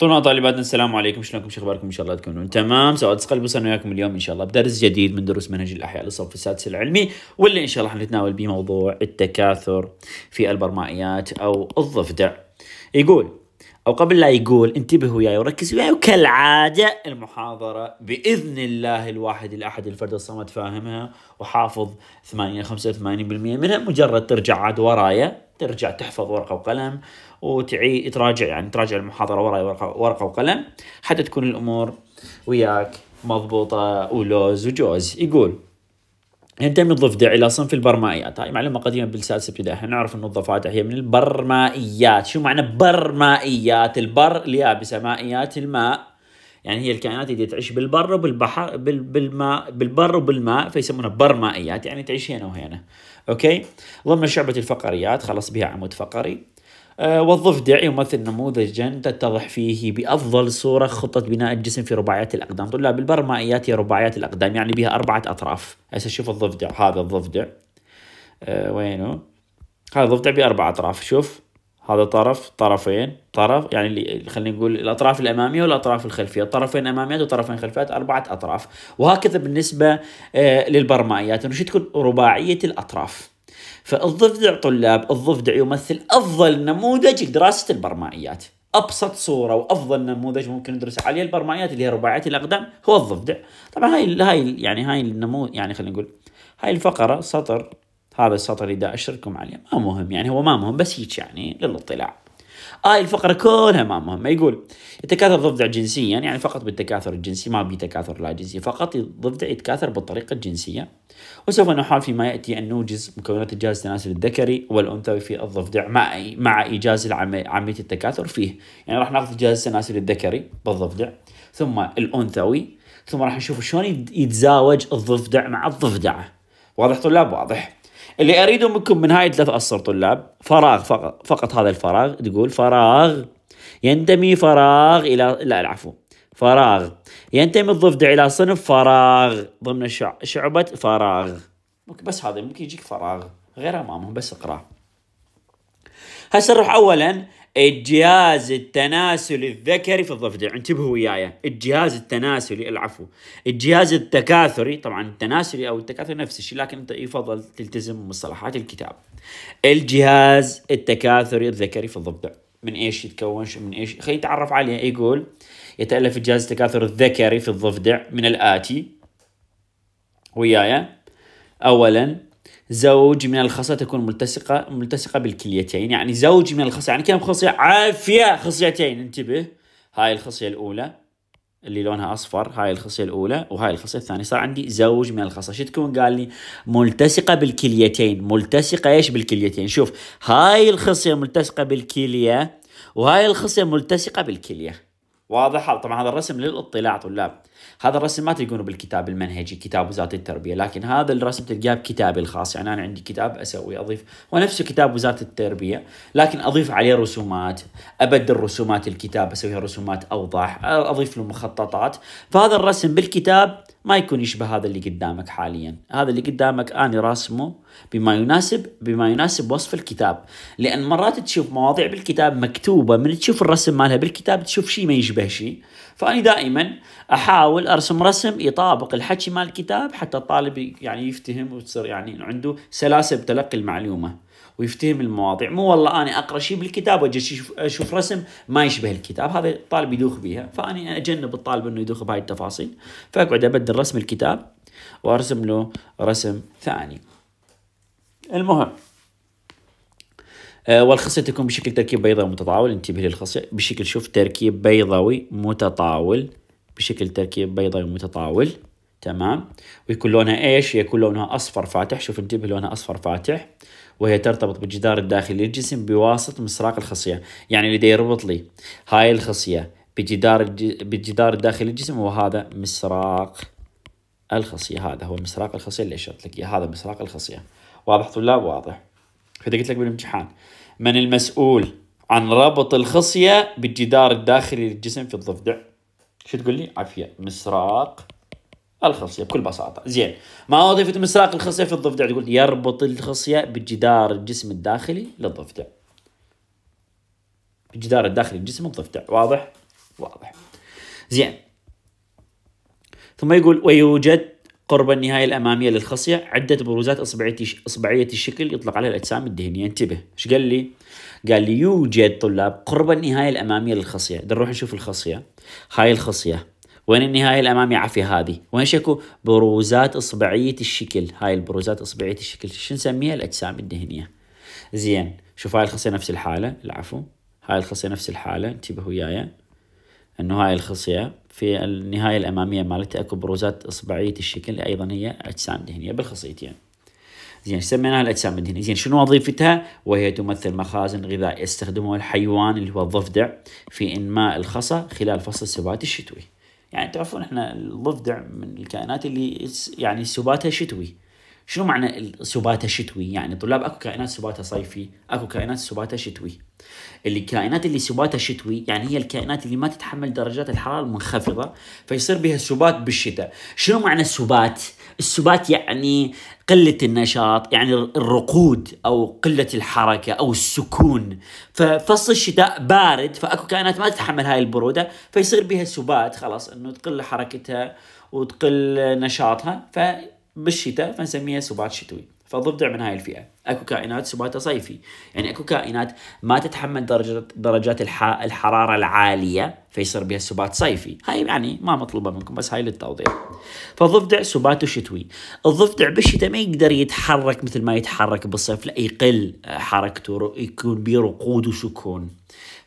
طلاب طالباتنا السلام عليكم شلونكم شو اخباركم ان شاء الله تكونون تمام سواء سقلبوس وصلنا وياكم اليوم ان شاء الله بدرس جديد من دروس منهج الاحياء للصف السادس العلمي واللي ان شاء الله حنتناول به موضوع التكاثر في البرمائيات او الضفدع يقول او قبل لا يقول انتبهوا وياي وركزوا وياي وكالعاده المحاضره باذن الله الواحد الاحد الفرد الصمد فاهمها وحافظ 80 85% منها مجرد ترجع عاد ورايا ترجع تحفظ ورقه وقلم وتعي تراجع يعني تراجع المحاضره وراي ورقه, ورقة وقلم حتى تكون الامور وياك مضبوطه ولوز وجوز يقول ينتمي الضفدع الى صنف البرمائيات هاي معلومه قديمه بالسادس ابتدائي احنا نعرف ان الضفادع هي من البرمائيات شو معنى برمائيات البر اليابسه مائيات الماء يعني هي الكائنات اللي تعيش بالبر وبالبحر بالماء بالبر وبالماء فيسمونها برمائيات يعني تعيش هنا وهنا اوكي ضمن شعبة الفقريات خلص بها عمود فقري أه والضفدع يمثل نموذجا تتضح فيه بأفضل صورة خطة بناء الجسم في رباعيات الأقدام طلاب البرمائيات هي رباعيات الأقدام يعني بها أربعة أطراف هسه شوف الضفدع هذا الضفدع أه وينه هذا الضفدع بأربع أطراف شوف هذا طرف طرفين طرف يعني خلينا نقول الاطراف الاماميه والاطراف الخلفيه طرفين اماميات وطرفين خلفيات اربعه اطراف وهكذا بالنسبه آه، للبرمائيات انه شو تكون رباعيه الاطراف فالضفدع طلاب الضفدع يمثل افضل نموذج لدراسه البرمائيات ابسط صوره وافضل نموذج ممكن ندرس عليه البرمائيات اللي هي رباعيه الاقدام هو الضفدع طبعا هاي هاي يعني هاي النمو يعني خلينا نقول هاي الفقره سطر هذا السطر اذا اشركم عليه ما مهم يعني هو ما مهم بس هيك يعني للاطلاع هاي آه الفقره كلها ما مهمه يقول التكاثر ضفدع جنسيا يعني فقط بالتكاثر الجنسي ما بي تكاثر لا جنسي فقط الضفدع يتكاثر بالطريقه الجنسيه وسوف نحاول فيما ياتي ان نوجز مكونات الجهاز التناسلي الذكري والانثوي في الضفدع مع مع ايجاز عمليه التكاثر فيه يعني راح ناخذ الجهاز التناسلي الذكري بالضفدع ثم الانثوي ثم راح نشوف شلون يتزاوج الضفدع مع الضفدعه واضح طلاب واضح اللي اريده منكم من هاي ثلاث اسطر طلاب فراغ فقط, فقط هذا الفراغ تقول فراغ ينتمي فراغ الى لا العفو فراغ ينتمي الضفدع الى صنف فراغ ضمن شعبة فراغ بس هذا ممكن يجيك فراغ غير امامهم بس اقراه هسه نروح اولا الجهاز التناسلي الذكري في الضفدع انتبهوا وياي الجهاز التناسلي العفو الجهاز التكاثري طبعا التناسلي او التكاثري نفس الشيء لكن انت يفضل تلتزم بمصطلحات الكتاب الجهاز التكاثري الذكري في الضفدع من ايش يتكون من ايش خلينا نتعرف عليه يقول يتالف الجهاز التكاثري الذكري في الضفدع من الاتي وياي اولا زوج من الخصية تكون ملتصقة ملتصقة بالكليتين يعني زوج من الخصية يعني كم خصية عافية خصيتين انتبه هاي الخصية الأولى اللي لونها اصفر هاي الخصيه الاولى وهاي الخصيه الثانيه صار عندي زوج من الخصيه شو تكون قال لي ملتصقه بالكليتين ملتصقه ايش بالكليتين شوف هاي الخصيه ملتصقه بالكليه وهاي الخصيه ملتصقه بالكليه واضح طبعا هذا الرسم للاطلاع طلاب هذا الرسم ما تلقونه بالكتاب المنهجي كتاب وزاره التربيه لكن هذا الرسم تلقاه بكتابي الخاص يعني انا عندي كتاب اسوي اضيف ونفسه كتاب وزاره التربيه لكن اضيف عليه رسومات ابدل رسومات الكتاب اسويها رسومات اوضح اضيف له مخططات فهذا الرسم بالكتاب ما يكون يشبه هذا اللي قدامك حاليا هذا اللي قدامك أنا راسمه بما يناسب بما يناسب وصف الكتاب لأن مرات تشوف مواضيع بالكتاب مكتوبة من تشوف الرسم مالها بالكتاب تشوف شيء ما يشبه شيء فأنا دائما أحاول أرسم رسم يطابق الحكي مال الكتاب حتى الطالب يعني يفتهم وتصير يعني عنده سلاسة بتلقي المعلومة ويفتهم المواضيع مو والله أنا أقرأ شيء بالكتاب وأجي أشوف رسم ما يشبه الكتاب هذا الطالب يدوخ بيها فأنا أجنب الطالب أنه يدوخ بهاي التفاصيل فأقعد أبدل رسم الكتاب وأرسم له رسم ثاني المهم آه، والخصية تكون بشكل تركيب بيضاوي متطاول انتبه للخصية بشكل شوف تركيب بيضاوي متطاول بشكل تركيب بيضاوي متطاول تمام ويكون لونها ايش يكون لونها اصفر فاتح شوف انتبه لونها اصفر فاتح وهي ترتبط بالجدار الداخلي للجسم بواسطة مسراق الخصية يعني اللي يربط لي هاي الخصية بجدار بالجدار الداخلي للجسم وهذا مسراق الخصية هذا هو مسراق الخصية اللي أشرت لك إياه هذا مسراق الخصية واضح طلاب واضح فإذا قلت لك بالامتحان من المسؤول عن ربط الخصية بالجدار الداخلي للجسم في الضفدع شو تقول لي عافية مسراق الخصية بكل بساطة زين ما وظيفة مسراق الخصية في الضفدع تقول يربط الخصية بالجدار الجسم الداخلي للضفدع الجدار الداخلي لجسم الضفدع واضح؟ واضح زين ثم يقول ويوجد قرب النهاية الأمامية للخصية عدة بروزات إصبعية إصبعية الشكل يطلق عليها الأجسام الدهنية انتبه إيش قال لي؟ قال لي يوجد طلاب قرب النهاية الأمامية للخصية ده نروح نشوف الخصية هاي الخصية وين النهاية الأمامية عفي هذه وين شكو بروزات إصبعية الشكل هاي البروزات إصبعية الشكل شو نسميها الأجسام الدهنية زين شوف هاي الخصية نفس الحالة العفو هاي الخصية نفس الحالة انتبهوا وياي انه هاي الخصية في النهاية الأمامية مالتها أكو بروزات إصبعية الشكل أيضا هي أجسام دهنية بالخصيتين يعني. زين سميناها الأجسام الدهنية زين شنو وظيفتها وهي تمثل مخازن غذاء يستخدمه الحيوان اللي هو الضفدع في إنماء الخصا خلال فصل السبات الشتوي يعني تعرفون احنا الضفدع من الكائنات اللي يعني سباتها شتوي شنو معنى سباتا شتوي؟ يعني طلاب اكو كائنات سباته صيفي، اكو كائنات سباته شتوي. اللي الكائنات اللي سباته شتوي يعني هي الكائنات اللي ما تتحمل درجات الحراره المنخفضه فيصير بها سبات بالشتاء. شنو معنى السبات؟ السبات يعني قله النشاط، يعني الرقود او قله الحركه او السكون. ففصل الشتاء بارد فاكو كائنات ما تتحمل هاي البروده فيصير بها سبات خلاص انه تقل حركتها وتقل نشاطها ف بالشتاء فنسميها سبات شتوي فالضفدع من هاي الفئه اكو كائنات سباتها صيفي يعني اكو كائنات ما تتحمل درجه درجات الحراره العاليه فيصير بها سبات صيفي هاي يعني ما مطلوبه منكم بس هاي للتوضيح فالضفدع سباته شتوي الضفدع بالشتاء ما يقدر يتحرك مثل ما يتحرك بالصيف لا يقل حركته يكون بيرقود وسكون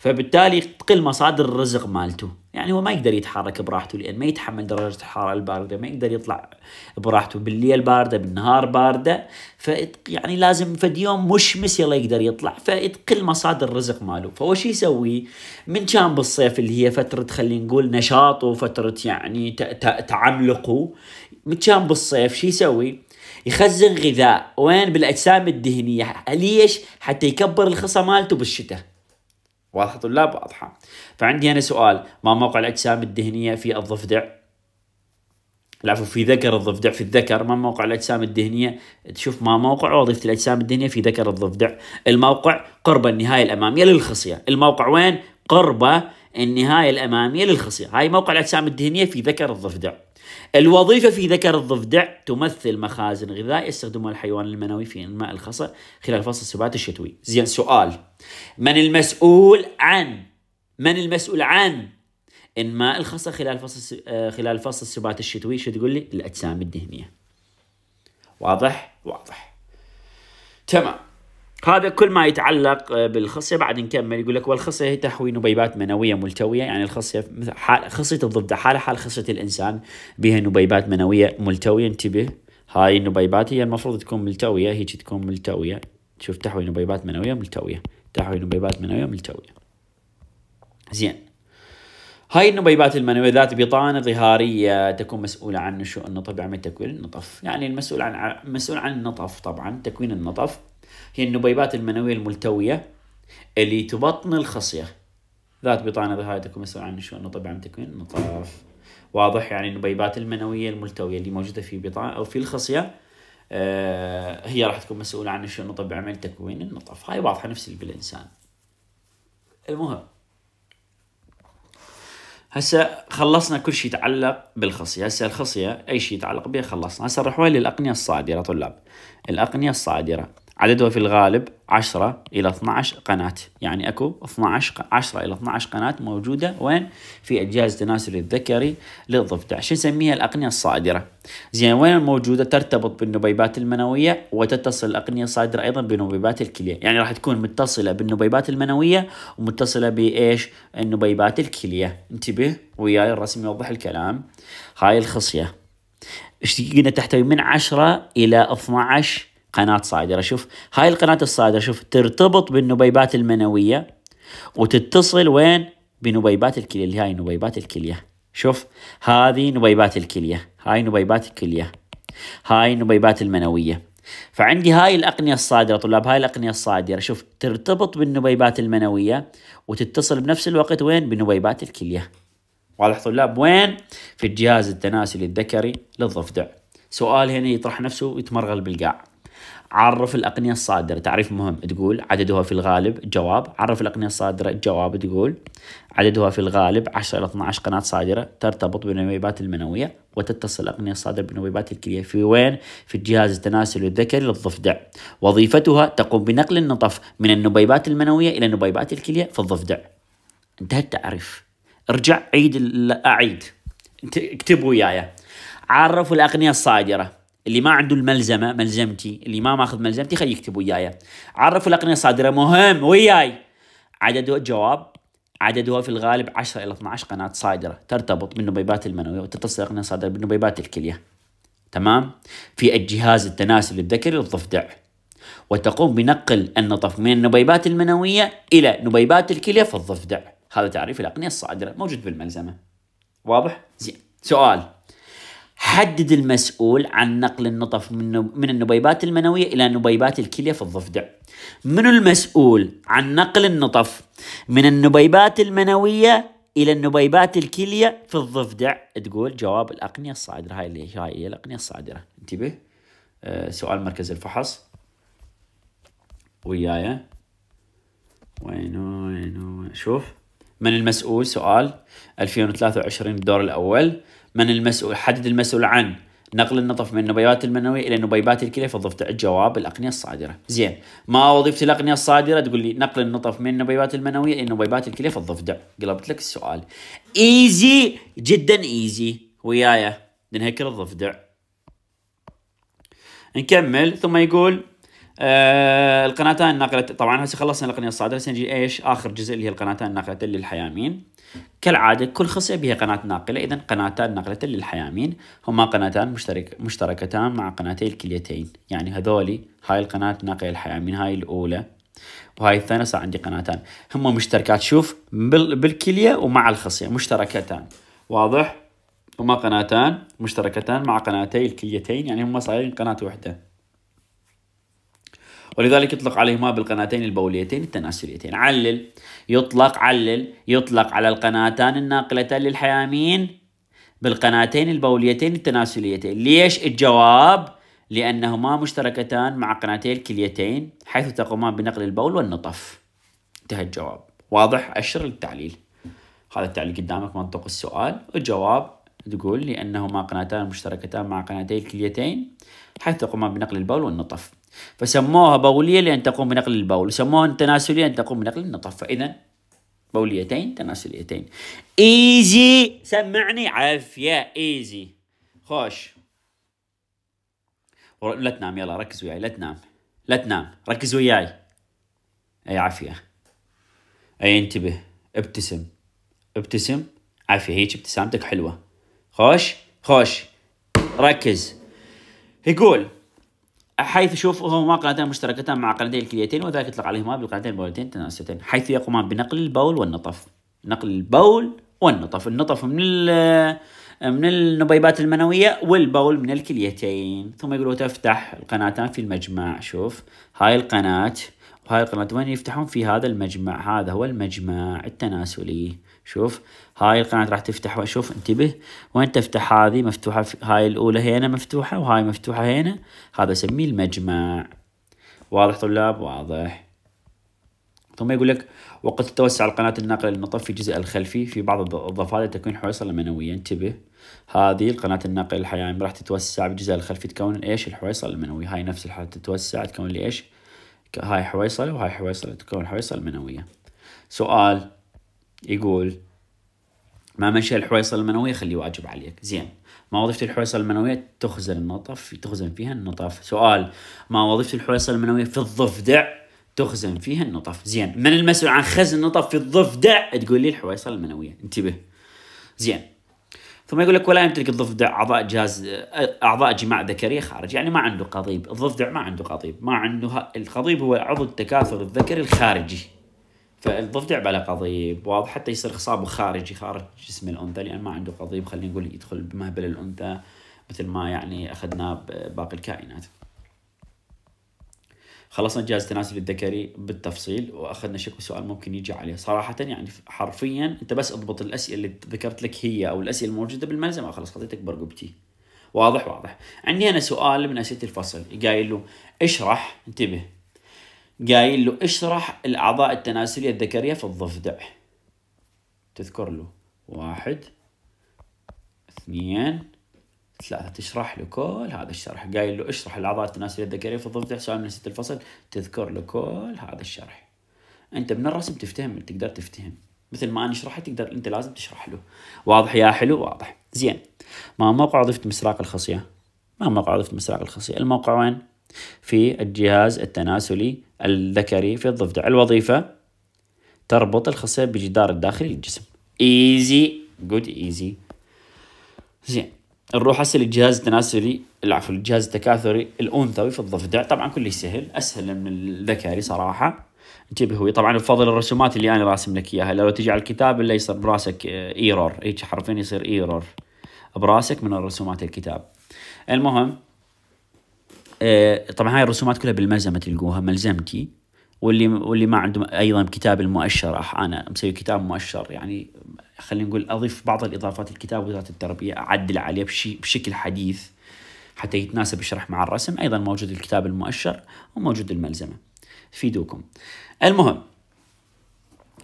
فبالتالي تقل مصادر الرزق مالته يعني هو ما يقدر يتحرك براحته لان ما يتحمل درجه الحراره البارده ما يقدر يطلع براحته بالليل بارده بالنهار بارده ف يعني لازم فد يوم مشمس يلا يقدر يطلع فتقل مصادر الرزق ماله فهو شو يسوي من كان بالصيف اللي هي فتره خلينا نقول نشاطه وفتره يعني تعملقه من كان بالصيف شو يسوي يخزن غذاء وين بالاجسام الدهنيه ليش حتى يكبر الخصا مالته بالشتاء واضحه طلاب واضحه فعندي انا سؤال ما موقع الاجسام الدهنيه في الضفدع العفو في ذكر الضفدع في الذكر ما موقع الاجسام الدهنيه تشوف ما موقع وظيفه الاجسام الدهنيه في ذكر الضفدع الموقع قرب النهايه الاماميه للخصيه الموقع وين قرب النهايه الاماميه للخصيه هاي موقع الاجسام الدهنيه في ذكر الضفدع الوظيفة في ذكر الضفدع تمثل مخازن غذاء يستخدمها الحيوان المنوي في إنماء الخصر خلال فصل السبات الشتوي زين سؤال من المسؤول عن من المسؤول عن إنماء الخصر خلال فصل آه، خلال فصل السبات الشتوي شو تقول لي الأجسام الدهنية واضح واضح تمام هذا كل ما يتعلق بالخصيه بعد نكمل يقول لك والخصيه هي تحوي نبيبات منويه ملتويه يعني الخصيه حال خصيه الضفدع حالها حال خصيه الانسان بها نبيبات منويه ملتويه انتبه هاي النبيبات هي المفروض تكون ملتويه هيك تكون ملتويه شوف تحوي نبيبات منويه ملتويه تحوي نبيبات منويه ملتويه زين هاي النبيبات المنوية ذات بطانة ظهارية تكون مسؤولة عن نشوء النطف بعمل يعني تكوين النطف يعني المسؤول عن مسؤول عن النطف طبعا تكوين النطف هي النبيبات المنوية الملتوية اللي تبطن الخصية ذات بطانة ظهارتكم مسؤول عن شؤون طبعا تكون نطاف واضح يعني النبيبات المنوية الملتوية اللي موجودة في بطانة أو في الخصية آه، هي راح تكون مسؤولة عن شؤون طبع عمل تكوين النطف هاي واضحة نفس اللي بالإنسان المهم هسه خلصنا كل شيء يتعلق بالخصية هسه الخصية أي شيء يتعلق بها خلصنا هسه نروح وين للأقنية الصادرة طلاب الأقنية الصادرة عددها في الغالب 10 إلى 12 قناة يعني أكو 12 10 إلى 12 قناة موجودة وين في الجهاز التناسلي الذكري للضفدع شو نسميها الأقنية الصادرة زين وين موجودة ترتبط بالنبيبات المنوية وتتصل الأقنية الصادرة أيضا بنبيبات الكلية يعني راح تكون متصلة بالنبيبات المنوية ومتصلة بإيش النبيبات الكلية انتبه وياي الرسم يوضح الكلام هاي الخصية ايش قلنا تحتوي من 10 إلى 12 قناة صادرة شوف هاي القناة الصادرة شوف ترتبط بالنبيبات المنوية وتتصل وين بنبيبات الكلية اللي هاي نبيبات الكلية شوف هذه نبيبات الكلية هاي نبيبات الكلية هاي نبيبات المنوية فعندي هاي الأقنية الصادرة طلاب هاي الأقنية الصادرة شوف ترتبط بالنبيبات المنوية وتتصل بنفس الوقت وين بنبيبات الكلية واضح طلاب وين في الجهاز التناسلي الذكري للضفدع سؤال هنا يطرح نفسه ويتمرغل بالقاع عرف الأقنية الصادرة تعريف مهم تقول عددها في الغالب جواب عرف الأقنية الصادرة الجواب تقول عددها في الغالب 10 إلى 12 قناة صادرة ترتبط بالنويبات المنوية وتتصل الأقنية الصادرة بالنويبات الكلية في وين؟ في الجهاز التناسلي الذكري للضفدع وظيفتها تقوم بنقل النطف من النبيبات المنوية إلى نبيبات الكلية في الضفدع انتهى التعريف ارجع عيد أعيد اكتبوا وياي عرفوا الأقنية الصادرة اللي ما عنده الملزمه ملزمتي اللي ما ماخذ ملزمتي خليه يكتب وياي عرفوا الاقنيه الصادره مهم وياي عددها الجواب عددها في الغالب 10 الى 12 قناه صادره ترتبط بالنبيبات المنويه وتتصل الاقنيه الصادره بالنبيبات الكليه تمام في الجهاز التناسلي الذكري للضفدع وتقوم بنقل النطف من النبيبات المنويه الى نبيبات الكليه في الضفدع هذا تعريف الاقنيه الصادره موجود بالملزمه واضح زين سؤال حدد المسؤول عن نقل النطف من النبيبات المنوية إلى نبيبات الكلية في الضفدع من المسؤول عن نقل النطف من النبيبات المنوية إلى النبيبات الكلية في الضفدع تقول جواب الأقنية الصادرة هاي اللي هي الأقنية الصادرة انتبه أه سؤال مركز الفحص وياي وينو وينو شوف من المسؤول سؤال 2023 الدور الأول من المسؤول حدد المسؤول عن نقل النطف من النبيبات المنوية إلى نبيبات الكلى فضفت الجواب الأقنية الصادرة زين ما وظيفة الأقنية الصادرة تقول لي نقل النطف من النبيبات المنوية إلى نبيبات الكلى فضفت قلبت لك السؤال ايزي جدا ايزي ويايا ننهكر الضفدع نكمل ثم يقول آه، القناتان الناقلتين طبعا هسه خلصنا القنية الصادرة نجي ايش اخر جزء اللي هي القناتان الناقلتين للحيامين كالعادة كل خصية بها قناة ناقلة اذا قناتان ناقلتين للحيامين هما قناتان مشترك مشتركتان مع قناتي الكليتين يعني هذولي هاي القناة ناقلة للحيامين هاي الاولى وهاي الثانية صار عندي قناتان هما مشتركات شوف بالكلية ومع الخصية مشتركتان واضح هما قناتان مشتركتان مع قناتي الكليتين يعني هما صايرين قناة واحدة ولذلك يطلق عليهما بالقناتين البوليتين التناسليتين علل يطلق علل يطلق على القناتان الناقلتان للحيامين بالقناتين البوليتين التناسليتين ليش الجواب لأنهما مشتركتان مع قناتي الكليتين حيث تقومان بنقل البول والنطف انتهى الجواب واضح أشر للتعليل هذا التعليل قدامك منطق السؤال الجواب تقول لأنهما قناتان مشتركتان مع قناتي الكليتين حيث تقومان بنقل البول والنطف فسموها بولية لأن تقوم بنقل البول وسموها تناسلية لان تقوم بنقل النطف فإذا بوليتين تناسليتين ايزي سمعني عافية ايزي خوش لا تنام يلا ركز وياي لا تنام لا تنام ركز وياي اي عافية اي انتبه ابتسم ابتسم عافية هيك ابتسامتك حلوة خوش خوش ركز يقول حيث هما قناتان مشتركتان مع قناتين الكليتين وذلك يطلق عليهما بالقناتين البولتين تناستين حيث يقومان بنقل البول والنطف نقل البول والنطف النطف من من النبيبات المنويه والبول من الكليتين ثم يقولوا تفتح القناتان في المجمع شوف هاي القناه وهاي القناه وين يفتحون في هذا المجمع هذا هو المجمع التناسلي شوف هاي القناة راح تفتح وشوف انتبه وين تفتح هذه مفتوحة هاي الأولى هنا مفتوحة وهاي مفتوحة هنا هذا اسميه المجمع واضح طلاب واضح ثم يقول لك وقت توسع القناة الناقلة للنطف في الجزء الخلفي في بعض الضفادع تكون حويصلة منوية انتبه هذه القناة الناقلة للحيوان راح تتوسع بالجزء الخلفي تكون ايش الحويصلة المنوية هاي نفس الحالة تتوسع تكون لي ايش هاي حويصلة وهاي حويصلة تكون حويصلة منوية سؤال يقول ما مشى الحويصة المنوية خليه واجب عليك زين ما وظيفة الحويصة المنوية تخزن النطف تخزن فيها النطف سؤال ما وظيفة الحويصة المنوية في الضفدع تخزن فيها النطف زين من المسؤول عن خزن النطف في الضفدع تقول لي الحويصة المنوية انتبه زين ثم يقول لك ولا يمتلك الضفدع اعضاء جهاز اعضاء جماع ذكريه خارج يعني ما عنده قضيب الضفدع ما عنده قضيب ما عنده القضيب هو عضو التكاثر الذكري الخارجي فالضفدع بلا قضيب واضح حتى يصير خصابه خارجي خارج جسم الانثى لان ما عنده قضيب خلينا نقول يدخل بمهبل الانثى مثل ما يعني اخذناه باقي الكائنات خلصنا جهاز التناسل الذكري بالتفصيل واخذنا شكل سؤال ممكن يجي عليه صراحه يعني حرفيا انت بس اضبط الاسئله اللي ذكرت لك هي او الاسئله الموجوده بالملزمه خلص قضيتك برقبتي واضح واضح عندي انا سؤال من اسئله الفصل قايل له اشرح انتبه قايل له اشرح الأعضاء التناسلية الذكرية في الضفدع تذكر له واحد اثنين ثلاثة تشرح له كل هذا الشرح قايل له اشرح الأعضاء التناسلية الذكرية في الضفدع سؤال من ست الفصل تذكر له كل هذا الشرح أنت من الرسم تفتهم تقدر تفتهم مثل ما أنا شرحت تقدر أنت لازم تشرح له واضح يا حلو واضح زين ما موقع ضفت مسراق الخصية ما موقع ضفت مسراق الخصية الموقع وين في الجهاز التناسلي الذكري في الضفدع الوظيفة تربط الخصية بجدار الداخلي للجسم ايزي جود ايزي زين نروح هسه للجهاز التناسلي العفو الجهاز التكاثري الانثوي في الضفدع طبعا كله سهل اسهل من الذكري صراحه هو طبعا بفضل الرسومات اللي انا راسم لك اياها لو تجي على الكتاب اللي يصير براسك ايرور آه، هيك حرفين يصير ايرور براسك من الرسومات الكتاب المهم آه، طبعا هاي الرسومات كلها بالملزمه تلقوها ملزمتي واللي واللي ما عنده ايضا كتاب المؤشر انا مسوي كتاب مؤشر يعني خلينا نقول اضيف بعض الاضافات الكتاب وزاره التربيه اعدل عليه بشي بشكل حديث حتى يتناسب الشرح مع الرسم ايضا موجود الكتاب المؤشر وموجود الملزمه فيدوكم المهم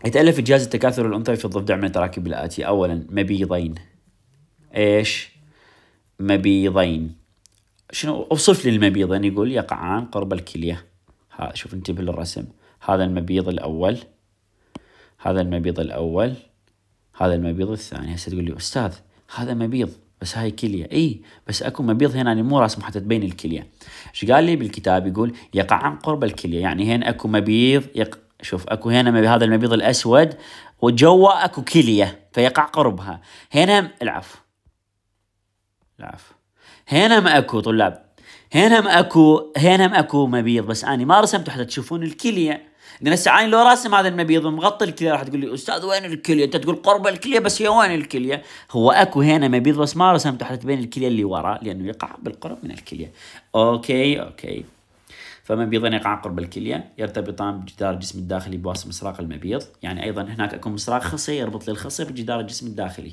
يتالف الجهاز التكاثر الانثوي في الضفدع من التراكيب الاتي اولا مبيضين ايش مبيضين شنو اوصف لي المبيض يعني يقول يقعان قرب الكليه ها شوف انتبه للرسم هذا المبيض الاول هذا المبيض الاول هذا المبيض الثاني هسه تقول لي استاذ هذا مبيض بس هاي كليه اي بس اكو مبيض هنا يعني مو راسم حتى تبين الكليه ايش قال لي بالكتاب يقول يقعان قرب الكليه يعني هنا اكو مبيض يق... شوف اكو هنا مبي... هذا المبيض الاسود وجوا اكو كليه فيقع قربها هنا العفو العفو هنا ما اكو طلاب هنا ما اكو هنا ما اكو مبيض بس اني ما رسمته حتى تشوفون الكليه لان هسه اني لو راسم هذا المبيض ومغطي الكليه راح تقول لي استاذ وين الكليه؟ انت تقول قرب الكليه بس هي وين الكليه؟ هو اكو هنا مبيض بس ما رسمته حتى تبين الكليه اللي وراه لانه يقع بالقرب من الكليه. اوكي اوكي. فمبيض يعني يقع يقعان قرب الكلية يرتبطان بجدار الجسم الداخلي بواسطة مسراق المبيض يعني أيضا هناك أكو مسراق خصي يربط لي الخصي بجدار الجسم الداخلي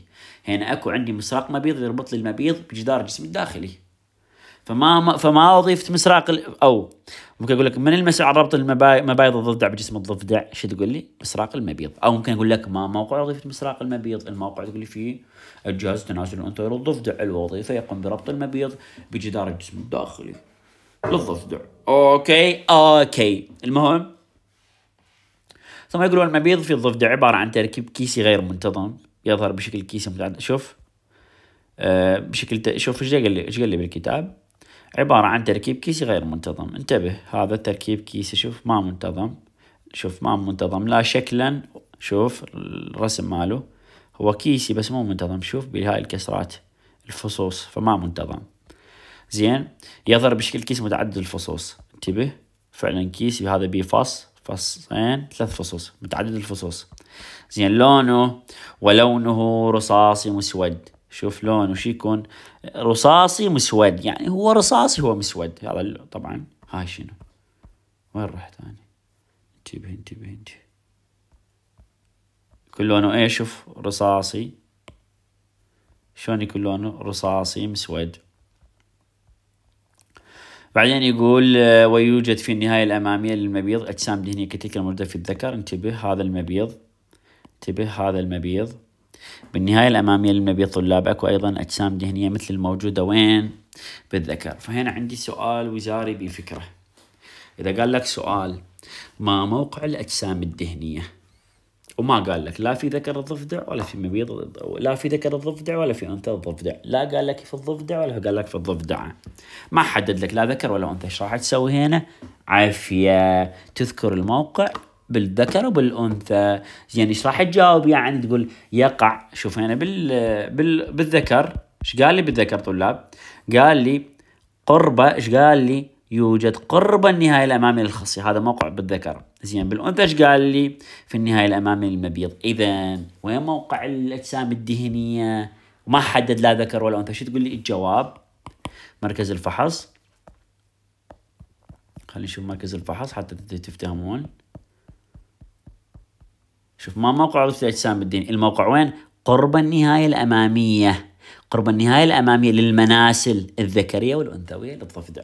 هنا أكو عندي مسراق مبيض يربط لي المبيض بجدار الجسم الداخلي فما فما اضيفت مسراق او ممكن اقول لك من المسؤول عن ربط المبايض الضفدع بجسم الضفدع شو تقول لي؟ مسراق المبيض او ممكن اقول لك ما موقع وظيفه مسراق المبيض؟ الموقع تقول لي فيه الجهاز التناسلي الانثوي للضفدع الوظيفه يقوم بربط المبيض بجدار الجسم الداخلي للضفدع اوكي اوكي المهم ثم يقولوا المبيض في الضفدع عبارة عن تركيب كيسي غير منتظم يظهر بشكل كيسي متعدد شوف آه بشكل ت... شوف ايش قال لي ايش قال لي بالكتاب عبارة عن تركيب كيسي غير منتظم انتبه هذا تركيب كيسي شوف ما منتظم شوف ما منتظم لا شكلا شوف الرسم ماله هو كيسي بس مو منتظم شوف بهاي الكسرات الفصوص فما منتظم زين يظهر بشكل كيس متعدد الفصوص انتبه فعلا كيس هذا بيه فص فصين ثلاث فصوص متعدد الفصوص زين لونه ولونه رصاصي مسود شوف لونه شو يكون رصاصي مسود يعني هو رصاصي هو مسود هذا طبعا هاي شنو وين رحت انا انتبه انتبه انتبه يكون لونه ايه شوف رصاصي شلون يكون لونه رصاصي مسود بعدين يقول آه، ويوجد في النهاية الأمامية للمبيض أجسام دهنية كتلك الموجودة في الذكر انتبه هذا المبيض انتبه هذا المبيض بالنهاية الأمامية للمبيض طلاب أكو أيضا أجسام دهنية مثل الموجودة وين بالذكر فهنا عندي سؤال وزاري بفكرة إذا قال لك سؤال ما موقع الأجسام الدهنية وما قال لك لا في ذكر الضفدع ولا في مبيض لا في ذكر الضفدع ولا في انثى الضفدع، لا قال لك في الضفدع ولا قال لك في الضفدعه. ما حدد لك لا ذكر ولا انثى، ايش راح تسوي هنا؟ عافيه تذكر الموقع بالذكر وبالانثى، يعني ايش راح تجاوب يعني تقول يقع شوف هنا بال, بال... بالذكر ايش قال لي بالذكر طلاب؟ قال لي قربه ايش قال لي؟ يوجد قرب النهاية الأمامي للخصي هذا موقع بالذكر زين بالأنثى إيش قال لي في النهاية الأمامي للمبيض إذا وين موقع الأجسام الدهنية ما حدد لا ذكر ولا أنثى شو تقول لي الجواب مركز الفحص خلينا نشوف مركز الفحص حتى تفتهمون شوف ما موقع غرفة الأجسام الدهنية الموقع وين قرب النهاية الأمامية قرب النهاية الأمامية للمناسل الذكرية والأنثوية للضفدع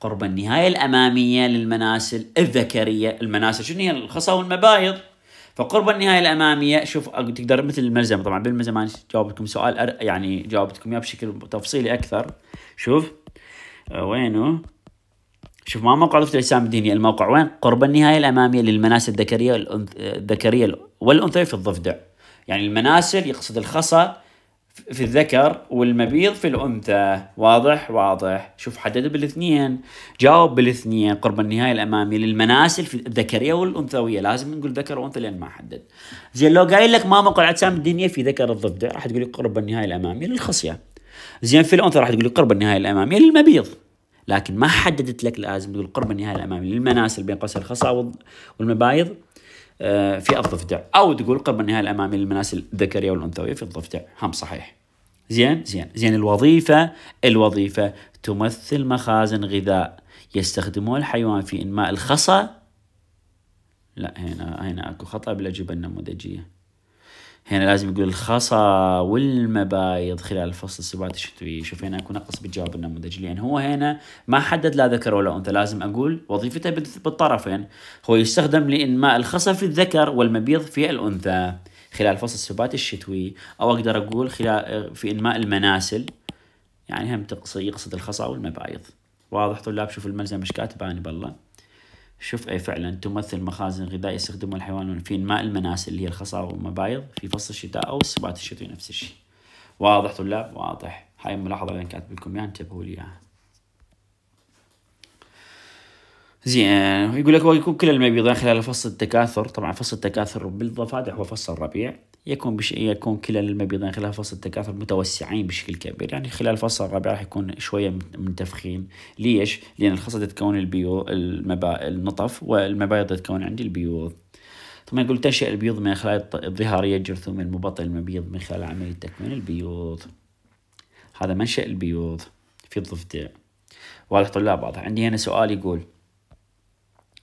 قرب النهاية الأمامية للمناسل الذكرية المناسل شنو هي الخصا والمبايض فقرب النهاية الأمامية شوف تقدر مثل الملزمة طبعا بالملزمة أنا جاوبتكم سؤال يعني جاوبتكم إياه بشكل تفصيلي أكثر شوف آه، وينه شوف ما موقع ضفة الأجسام الدهنية الموقع وين قرب النهاية الأمامية للمناسل الذكرية الذكرية والأنثوية في الضفدع يعني المناسل يقصد الخصا في الذكر والمبيض في الأنثى واضح واضح شوف حدد بالاثنين جاوب بالاثنين قرب النهاية الأمامي للمناسل في الذكرية والأنثوية لازم نقول ذكر وأنثى لأن ما حدد زين لو قايل لك ما موقع الأجسام الدينية في ذكر الضفدع راح تقول قرب النهاية الأمامي للخصية زين في الأنثى راح تقول قرب النهاية الأمامية للمبيض لكن ما حددت لك لازم تقول قرب النهاية الأمامي للمناسل بين قوس الخصا والمبايض آه، في الضفدع او تقول قرب النهايه الامامي للمناسل الذكريه والانثويه في الضفدع هم صحيح زين زين زين الوظيفه الوظيفه تمثل مخازن غذاء يستخدمه الحيوان في انماء الخصا لا هنا هنا اكو خطا بالاجوبه النموذجيه هنا لازم يقول الخصا والمبايض خلال الفصل السبات الشتوي شوف هنا اكو نقص بالجواب النموذجي لان هو هنا ما حدد لا ذكر ولا انثى لازم اقول وظيفته بالطرفين هو يستخدم لانماء الخصا في الذكر والمبيض في الانثى خلال فصل السبات الشتوي او اقدر اقول خلال آه، في انماء المناسل يعني هم يقصد الخصا والمبايض واضح طلاب شوف الملزم ايش كاتبه انا بالله شفع إيه فعلا تمثل مخازن غذاء يستخدمها الحيوانون في انماء المناسل اللي هي الخصار والمبايض في فصل الشتاء او السبات الشتوي نفس الشيء واضح طلاب واضح هاي الملاحظة اللي كاتب لكم اياها انتبهوا لي اياها زين يقول لك هو يكون كل المبيضين خلال فصل التكاثر طبعا فصل التكاثر بالضفادع هو فصل الربيع يكون بش يكون كلا المبيضين يعني خلال فصل التكاثر متوسعين بشكل كبير يعني خلال الفصل الرابع راح يكون شوية منتفخين ليش؟ لأن الخصة تتكون البيو المبا... النطف والمبايض تتكون عندي البيوض ثم يقول تنشئ البيوض من خلال الظهارية الجرثومية المبطن المبيض من خلال عملية تكوين البيوض هذا منشأ البيوض في الضفدع واضح طلاب واضح عندي هنا سؤال يقول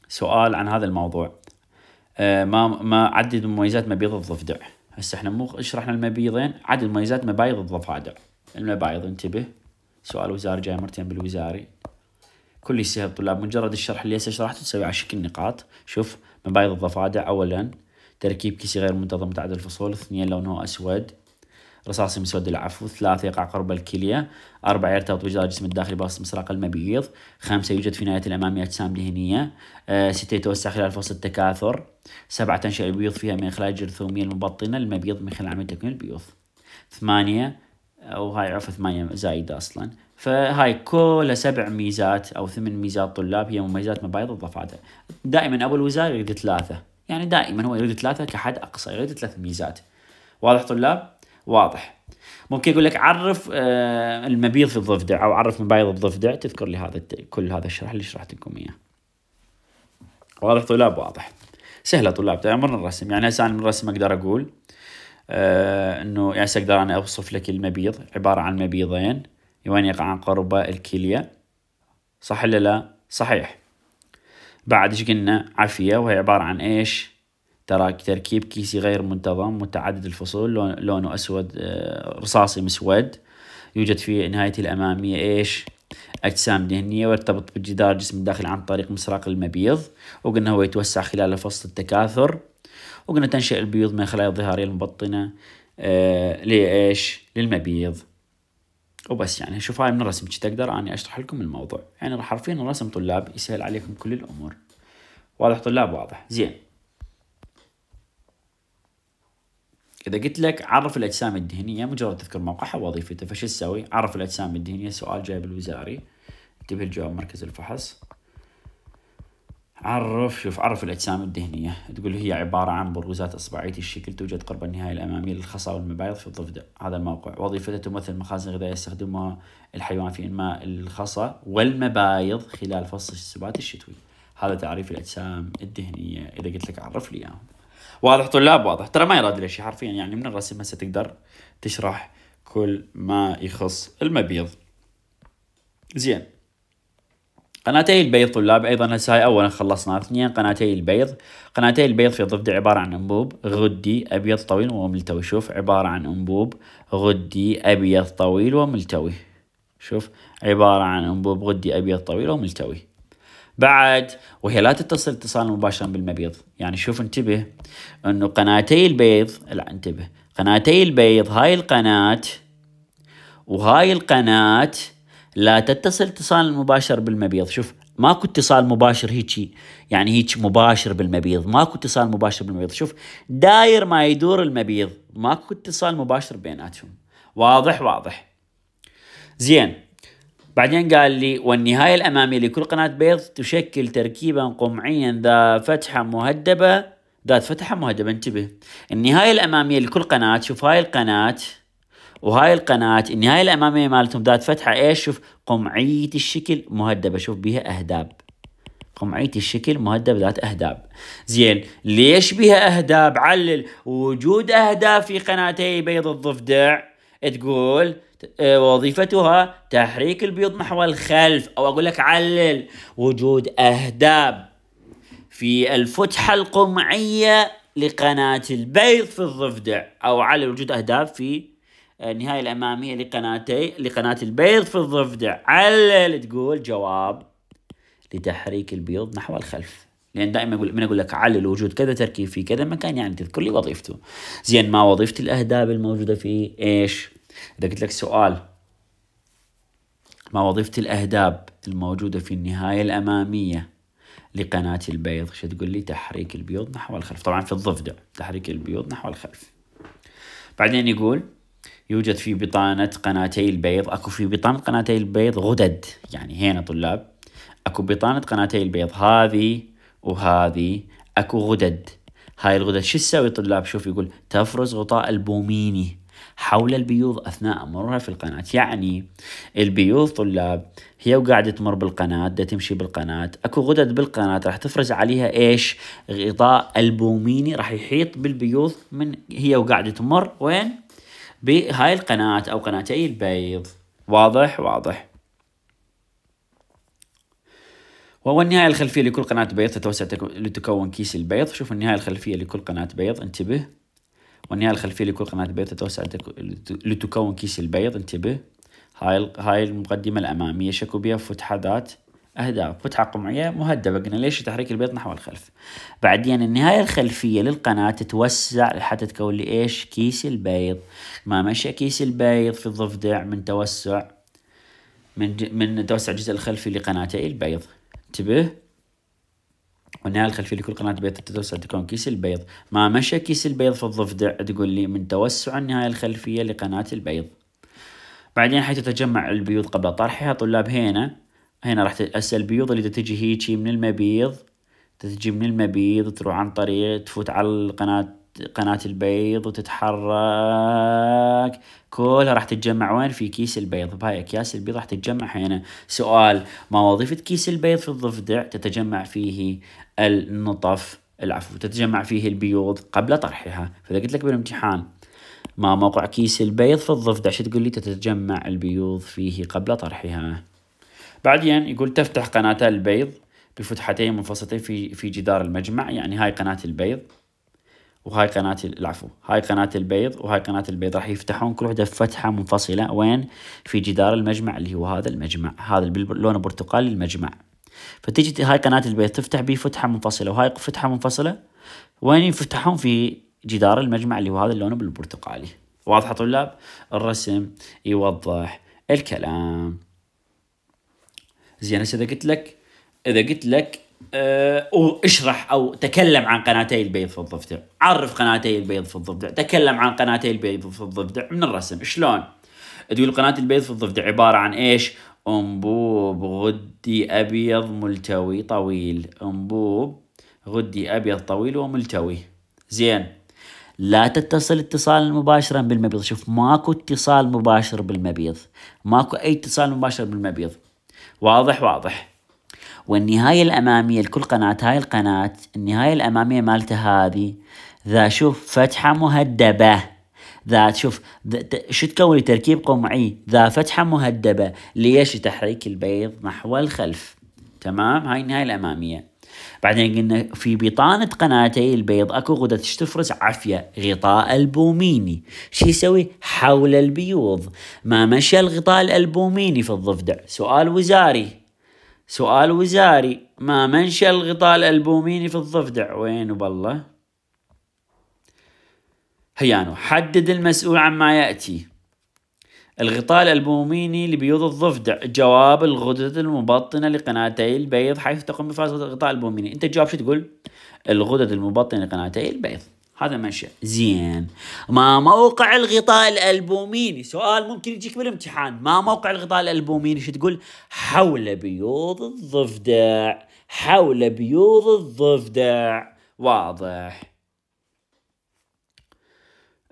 سؤال عن هذا الموضوع آه، ما ما عدد مميزات مبيض الضفدع هسه احنا مو شرحنا المبيضين عدد مميزات مبايض الضفادع المبايض انتبه سؤال وزاري جاي مرتين بالوزاري كل يسهل الطلاب مجرد الشرح اللي هسه شرحته تسوي على شكل نقاط شوف مبايض الضفادع اولا تركيب كيسي غير منتظم متعدد الفصول اثنين لونه اسود رصاصي مسود العفو ثلاثة يقع قرب الكلية أربعة يرتبط بجدار الجسم الداخلي بواسطة مسرق المبيض خمسة يوجد في نهاية الأمامية أجسام دهنية أه ستة يتوسع خلال فصل التكاثر سبعة تنشأ البيوض فيها من خلال الجرثومية المبطنة للمبيض من خلال عملية تكوين البيوض ثمانية وهاي عفوا ثمانية زايدة أصلا فهاي كلها سبع ميزات أو ثمان ميزات طلاب هي مميزات مبايض الضفادع دائما أبو الوزارة يريد ثلاثة يعني دائما هو يريد ثلاثة كحد أقصى يريد ثلاث ميزات واضح طلاب؟ واضح ممكن يقول لك عرف آه، المبيض في الضفدع او عرف مبايض الضفدع تذكر لي هذا كل هذا الشرح اللي شرحت لكم اياه واضح طلاب واضح سهله طلاب تعمرنا الرسم يعني هسه انا من الرسم اقدر اقول آه، انه يعني اقدر انا اوصف لك المبيض عباره عن مبيضين وين يقعان قرب الكليه صح ولا لا صحيح بعد ايش قلنا عافيه وهي عباره عن ايش تراك تركيب كيسي غير منتظم متعدد الفصول لونه أسود آه، رصاصي مسود يوجد في نهايته الأمامية إيش أجسام دهنية ويرتبط بجدار جسم الداخل عن طريق مسراق المبيض وقلنا هو يتوسع خلال فصل التكاثر وقلنا تنشئ البيض من خلايا الظهارية المبطنة آه، لإيش للمبيض وبس يعني شوف هاي من الرسم تقدر أني أشرح لكم الموضوع يعني راح حرفيا الرسم طلاب يسهل عليكم كل الأمور واضح طلاب واضح زين اذا قلت لك عرف الاجسام الدهنيه مجرد تذكر موقعها ووظيفته فش تسوي؟ عرف الاجسام الدهنيه سؤال جاي بالوزاري انتبه الجواب مركز الفحص عرف شوف عرف الأجسام الدهنية تقول هي عبارة عن برغوزات إصبعية الشكل توجد قرب النهاية الأمامية للخصا والمبايض في الضفدع هذا الموقع وظيفتها تمثل مخازن غذائية يستخدمها الحيوان في إنماء الخصا والمبايض خلال فصل السبات الشتوي هذا تعريف الأجسام الدهنية إذا قلت لك عرف لي إياهم واضح طلاب واضح ترى ما يراد لي شيء حرفيا يعني من الرسم هسه تقدر تشرح كل ما يخص المبيض زين قناتي البيض طلاب ايضا هسه هاي اولا خلصنا اثنين قناتي البيض قناتي البيض في الضفدع عباره عن انبوب غدي ابيض طويل وملتوي شوف عباره عن انبوب غدي ابيض طويل وملتوي شوف عباره عن انبوب غدي ابيض طويل وملتوي بعد وهي لا تتصل اتصالا مباشرا بالمبيض يعني شوف انتبه انه قناتي البيض لا انتبه قناتي البيض هاي القناة وهاي القناة لا تتصل اتصالا مباشر بالمبيض شوف ماكو اتصال مباشر هيك يعني هيك مباشر بالمبيض ماكو اتصال مباشر بالمبيض شوف داير ما يدور المبيض ماكو اتصال مباشر بيناتهم واضح واضح زين بعدين قال لي والنهاية الأمامية لكل قناة بيض تشكل تركيبا قمعيا ذا فتحة مهدبة ذات فتحة مهدبة انتبه النهاية الأمامية لكل قناة شوف هاي القناة وهاي القناة النهاية الأمامية مالتهم ذات فتحة ايش شوف قمعية الشكل مهدبة شوف بها أهداب قمعية الشكل مهدب ذات أهداب زين ليش بها أهداب علل وجود أهداب في قناتي بيض الضفدع تقول آه، وظيفتها تحريك البيض نحو الخلف او اقول لك علل وجود اهداب في الفتحه القمعيه لقناه البيض في الضفدع او علل وجود اهداب في آه، النهايه الاماميه لقناتي لقناه البيض في الضفدع علل تقول جواب لتحريك البيض نحو الخلف لان دائما اقول من اقول لك علل وجود كذا تركيب في كذا مكان يعني تذكر لي وظيفته زين ما وظيفه الاهداب الموجوده في ايش اذا قلت لك سؤال ما وظيفة الأهداب الموجودة في النهاية الأمامية لقناة البيض شو تقول لي تحريك البيض نحو الخلف طبعا في الضفدع تحريك البيض نحو الخلف بعدين يقول يوجد في بطانة قناتي البيض أكو في بطانة قناتي البيض غدد يعني هنا طلاب أكو بطانة قناتي البيض هذه وهذه أكو غدد هاي الغدد شو تسوي طلاب شوف يقول تفرز غطاء البوميني حول البيوض أثناء مرورها في القناة يعني البيوض طلاب هي وقاعدة تمر بالقناة دا تمشي بالقناة أكو غدد بالقناة راح تفرز عليها إيش غطاء ألبوميني راح يحيط بالبيوض من هي وقاعدة تمر وين بهاي القناة أو قناتي البيض واضح واضح وهو النهاية الخلفية لكل قناة بيض تتوسع لتكون كيس البيض شوف النهاية الخلفية لكل قناة بيض انتبه والنهاية الخلفية لكل قناة بيض تتوسع لتكون كيس البيض انتبه هاي هاي المقدمة الأمامية شكو بها ذات أهداف فتحة قمعية مهدبة قلنا ليش تحريك البيض نحو الخلف بعدين يعني النهاية الخلفية للقناة تتوسع لحتى تكون لي إيش كيس البيض ما مشى كيس البيض في الضفدع من توسع من من توسع الجزء الخلفي لقناتي البيض انتبه والنهاية الخلفية لكل قناة بيض التوسع تكون كيس البيض ما مشى كيس البيض في الضفدع تقول لي من توسع النهاية الخلفية لقناة البيض بعدين حيث تجمع البيوض قبل طرحها طلاب هنا هنا راح تأسى البيوض اللي تجي هيجي من المبيض تجي من المبيض تروح عن طريق تفوت على القناة قناة البيض وتتحرك كلها راح تتجمع وين في كيس البيض بهاي أكياس البيض راح تتجمع هنا سؤال ما وظيفة كيس البيض في الضفدع تتجمع فيه النطف العفو تتجمع فيه البيوض قبل طرحها فإذا قلت لك بالامتحان ما موقع كيس البيض في الضفدع شو تقول لي تتجمع البيوض فيه قبل طرحها بعدين يقول تفتح قناتا البيض بفتحتين منفصلتين في في جدار المجمع يعني هاي قناة البيض وهاي قناة العفو هاي قناة البيض وهاي قناة البيض راح يفتحون كل وحدة فتحة منفصلة وين في جدار المجمع اللي هو هذا المجمع هذا باللون البرتقالي المجمع فتجي هاي قناة البيض تفتح به فتحة منفصلة وهاي فتحة منفصلة وين يفتحون في جدار المجمع اللي هو هذا اللون بالبرتقالي واضحة طلاب الرسم يوضح الكلام زين هسه اذا قلت لك اذا قلت لك آه، واشرح او تكلم عن قناتي البيض في الضفدع عرف قناتي البيض في الضفدع تكلم عن قناتي البيض في الضفدع من الرسم شلون تقول قناة البيض في الضفدع عبارة عن ايش انبوب غدي ابيض ملتوي طويل انبوب غدي ابيض طويل وملتوي زين لا تتصل اتصالا مباشرا بالمبيض شوف ماكو اتصال مباشر بالمبيض ماكو اي اتصال مباشر بالمبيض واضح واضح والنهاية الأمامية لكل قناة هاي القناة النهاية الأمامية مالتها هذه ذا شوف فتحة مهدبة ذا شوف شو تكون تركيب قمعي ذا فتحة مهدبة ليش تحريك البيض نحو الخلف تمام هاي النهاية الأمامية بعدين قلنا في بطانة قناتي البيض اكو غدة تفرز عافية غطاء البوميني شو يسوي حول البيوض ما مشى الغطاء الالبوميني في الضفدع سؤال وزاري سؤال وزاري ما منشأ الغطاء الألبوميني في الضفدع وين وبالله هيانو حدد المسؤول عما يأتي الغطاء الألبوميني لبيوض الضفدع جواب الغدد المبطنة لقناتي البيض حيث تقوم بفاز الغطاء الألبوميني أنت الجواب شو تقول الغدد المبطنة لقناتي البيض هذا منشأ زين ما موقع الغطاء الألبوميني سؤال ممكن يجيك بالامتحان ما موقع الغطاء الألبوميني شو تقول حول بيوض الضفدع حول بيوض الضفدع واضح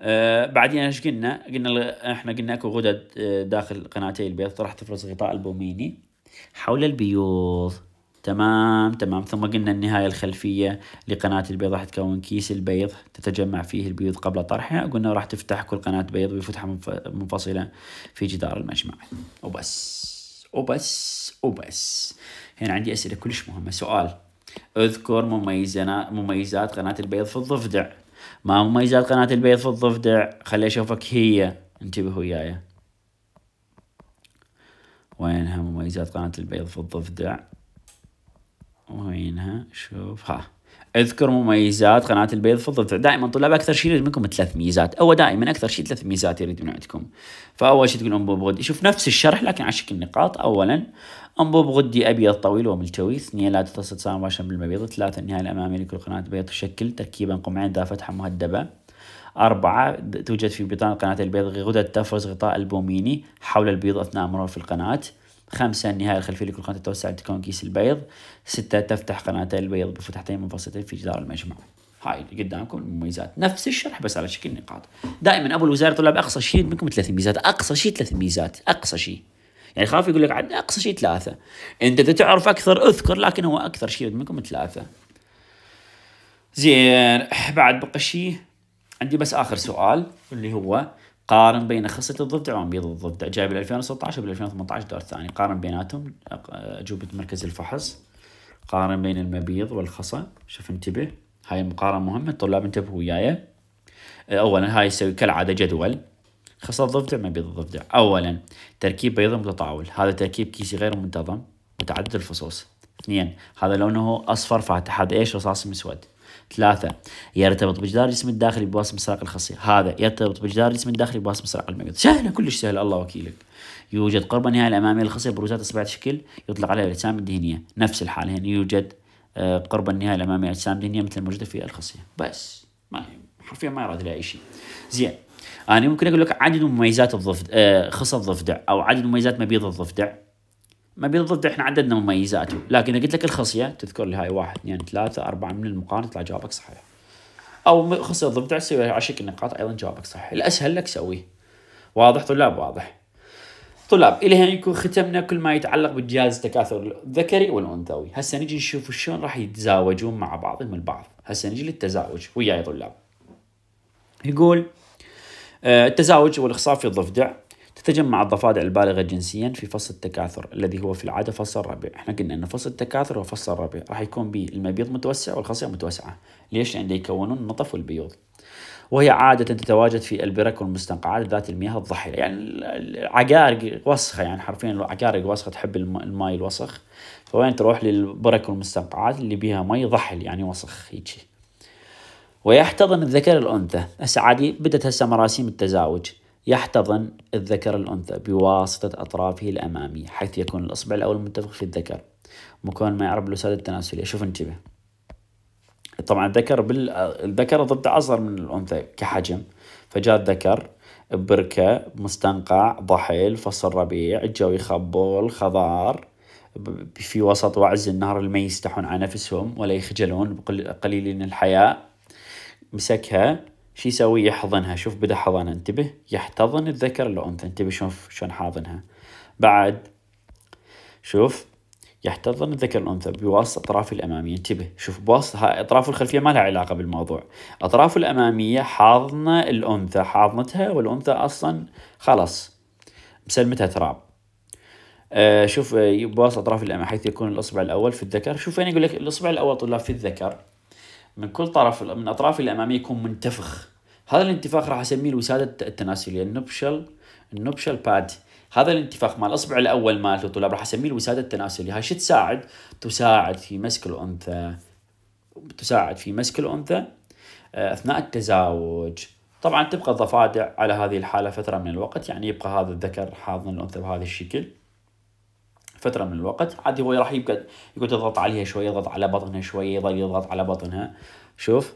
أه بعدين ايش قلنا؟ قلنا احنا قلنا اكو غدد أه، داخل قناتي البيض راح تفرز غطاء البوميني حول البيوض تمام تمام ثم قلنا النهاية الخلفية لقناة البيض راح تكون كيس البيض تتجمع فيه البيض قبل طرحها قلنا راح تفتح كل قناة بيض بفتحة منفصلة في جدار المجمع وبس وبس وبس هنا عندي أسئلة كلش مهمة سؤال اذكر مميزنا مميزات قناة البيض في الضفدع ما مميزات قناة البيض في الضفدع خلي أشوفك هي انتبهوا وياي وينها مميزات قناة البيض في الضفدع وينها شوف ها اذكر مميزات قناة البيض فضلت دائما طلاب أكثر شيء يريد منكم ثلاث ميزات أو دائما أكثر شيء ثلاث ميزات يريد من عندكم فأول شيء تقول أنبوب غدي شوف نفس الشرح لكن على شكل نقاط أولا أنبوب غدي أبيض طويل وملتوي اثنين لا تتصل سام باشم بالمبيض ثلاثة النهاية الأمامية لكل قناة بيض تشكل تركيبا قمعين ذا فتحة مهدبة أربعة توجد في بطان قناة البيض غدد تفرز غطاء ألبوميني حول البيض أثناء مرور في القناة خمسة النهاية الخلفية لكل قناة تتوسع لتكون كيس البيض ستة تفتح قناتي البيض بفتحتين منفصلتين في جدار المجمع هاي اللي قدامكم المميزات نفس الشرح بس على شكل نقاط دائما ابو الوزاره طلاب اقصى شيء منكم ثلاث ميزات اقصى شيء ثلاث ميزات اقصى شيء يعني خاف يقول لك عن اقصى شيء ثلاثه انت اذا تعرف اكثر اذكر لكن هو اكثر شيء منكم ثلاثه زين بعد بقى شيء عندي بس اخر سؤال اللي هو قارن بين خصة الضفدع وانبياض الضفدع جاي بال 2016 وبال 2018 دور ثاني قارن بيناتهم اجوبه مركز الفحص قارن بين المبيض والخصة شوف انتبه هاي مقارنة مهمة الطلاب انتبهوا وياي اولا هاي يسوي كالعادة جدول خصة الضفدع مبيض الضفدع اولا تركيب بيض متطاول هذا تركيب كيسي غير منتظم متعدد الفصوص اثنين هذا لونه اصفر فاتح هذا ايش رصاص مسود ثلاثة يرتبط بجدار الجسم الداخلي بواسطة ساق الخصية هذا يرتبط بجدار الجسم الداخلي بواسطة ساق المقدس، سهلة كلش سهلة الله وكيلك يوجد قرب النهاية الأمامية للخصية بروزات أصبعة شكل يطلق عليها الأجسام الدهنية نفس الحالة يعني يوجد آه، قرب النهاية الأمامية أجسام دهنية مثل الموجودة في الخصية بس ما حرفيا ما يراد لها أي شيء زين أنا ممكن أقول لك عدد مميزات الضفدع آه، خصى الضفدع أو عدد مميزات مبيض الضفدع ما بالضد احنا عددنا مميزاته لكن اذا قلت لك الخصيه تذكر لي هاي واحد اثنين ثلاثه اربعه من المقارنه تطلع جوابك صحيح او خصيه الضفدع تسويها على شكل نقاط ايضا جوابك صحيح الاسهل لك سويه واضح طلاب واضح طلاب الى هنا يكون ختمنا كل ما يتعلق بالجهاز التكاثر الذكري والانثوي هسه نجي نشوف شلون راح يتزاوجون مع بعضهم البعض هسه نجي للتزاوج وياي طلاب يقول آه، التزاوج والاخصاب في الضفدع تجمع الضفادع البالغة جنسيا في فصل التكاثر الذي هو في العادة فصل الربيع احنا قلنا ان فصل التكاثر هو فصل الربيع راح يكون به المبيض متوسع والخصية متوسعة ليش؟ لأن يكونون النطف والبيوض وهي عادة تتواجد في البرك والمستنقعات ذات المياه الضحلة يعني العقارق وسخة يعني حرفيا العقارق وسخة تحب الماء الوسخ فوين تروح للبرك والمستنقعات اللي بها مي ضحل يعني وسخ هيجي ويحتضن الذكر الأنثى هسه عادي بدت هسه مراسيم التزاوج يحتضن الذكر الأنثى بواسطة أطرافه الأمامية حيث يكون الإصبع الأول متفق في الذكر مكون ما يعرف بالوسادة التناسلية شوف انتبه طبعا الذكر بال... الذكر ضد أصغر من الأنثى كحجم فجاء الذكر بركة مستنقع ضحل فصل ربيع الجو يخبل خضار في وسط وعز النهر اللي ما يستحون على نفسهم ولا يخجلون قليلين الحياء مسكها شو يسوي يحضنها شوف بدا حضنها انتبه يحتضن الذكر الأنثى انتبه شوف شلون حاضنها بعد شوف يحتضن الذكر الأنثى بواسطة أطرافه الأمامية انتبه شوف بواسطة أطرافه الخلفية ما لها علاقة بالموضوع أطرافه الأمامية حاضنة الأنثى حاضنتها والأنثى أصلا خلاص مسلمتها تراب آه شوف آه، بواسطة أطراف الأمامية حيث يكون الإصبع الأول في الذكر شوف أنا أقول لك الإصبع الأول طلاب في الذكر من كل طرف من الاطراف الاماميه يكون منتفخ هذا الانتفاخ راح اسميه الوساده التناسليه النبشل النبشل باد هذا الانتفاخ مال الاصبع الاول مالته طلاب راح اسميه الوساده التناسليه هاي شو تساعد؟ تساعد في مسك الانثى تساعد في مسك الانثى آه، اثناء التزاوج طبعا تبقى الضفادع على هذه الحاله فتره من الوقت يعني يبقى هذا الذكر حاضن الانثى بهذا الشكل فتره من الوقت عادي هو راح يبقى يقعد يضغط عليها شويه يضغط على بطنها شويه يظل يضغط على بطنها شوف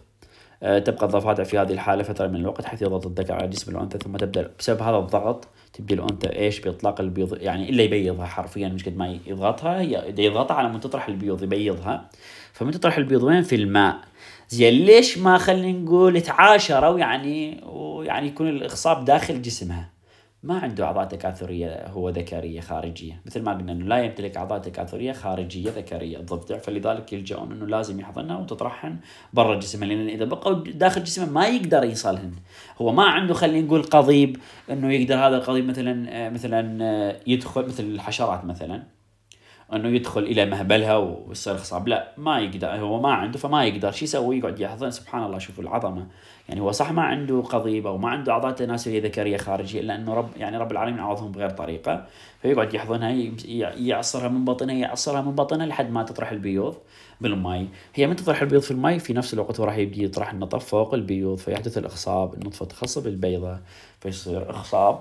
أه تبقى الضفادع في هذه الحاله فتره من الوقت حيث يضغط الذكر على جسم الانثى ثم تبدا بسبب هذا الضغط تبدا الانثى ايش باطلاق البيض يعني الا يبيضها حرفيا مش قد ما يضغطها هي يضغطها على من تطرح البيض يبيضها فمن تطرح البيض وين في الماء زين ليش ما خلينا نقول تعاشروا يعني ويعني يكون الاخصاب داخل جسمها ما عنده أعضاء تكاثرية هو ذكرية خارجية مثل ما قلنا أنه لا يمتلك أعضاء تكاثرية خارجية ذكرية الضفدع فلذلك يلجؤون أنه لازم يحضنها وتطرحن برا جسمه لأن إذا بقوا داخل جسمه ما يقدر يوصلهن هو ما عنده خلينا نقول قضيب أنه يقدر هذا القضيب مثلا آه، مثلا آه، يدخل مثل الحشرات مثلا انه يدخل الى مهبلها ويصير خصاب لا ما يقدر هو ما عنده فما يقدر شو يسوي يقعد يحضن سبحان الله شوفوا العظمه يعني هو صح ما عنده قضيب او ما عنده اعضاء تناسليه ذكريه خارجيه الا انه رب يعني رب العالمين عوضهم بغير طريقه فيقعد يحضنها يعصرها من بطنها يعصرها من بطنها لحد ما تطرح البيوض بالماء هي من تطرح البيض في الماء في نفس الوقت هو راح يبدي يطرح النطف فوق البيوض فيحدث الاخصاب النطفه تخصب البيضه فيصير اخصاب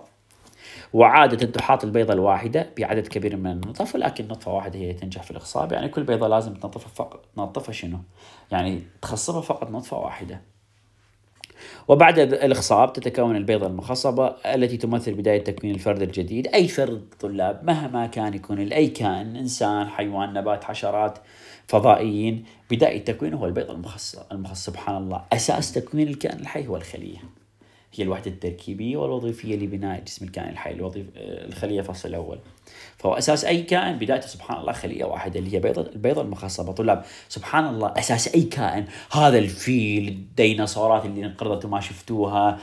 وعادة تحاط البيضة الواحدة بعدد كبير من النطف ولكن نطفة واحدة هي تنجح في الإخصاب يعني كل بيضة لازم تنطفها فقط تنطفها شنو؟ يعني تخصبها فقط نطفة واحدة وبعد الإخصاب تتكون البيضة المخصبة التي تمثل بداية تكوين الفرد الجديد أي فرد طلاب مهما كان يكون الأي كان إنسان حيوان نبات حشرات فضائيين بداية تكوينه هو البيضه المخصبه المخصب سبحان الله أساس تكوين الكائن الحي هو الخلية هي الوحدة التركيبية والوظيفية لبناء جسم الكائن الحي الوظيف الخلية فصل الأول فهو أساس أي كائن بدايته سبحان الله خلية واحدة اللي هي بيضة البيضة المخصبة طلاب سبحان الله أساس أي كائن هذا الفيل الديناصورات اللي انقرضت وما شفتوها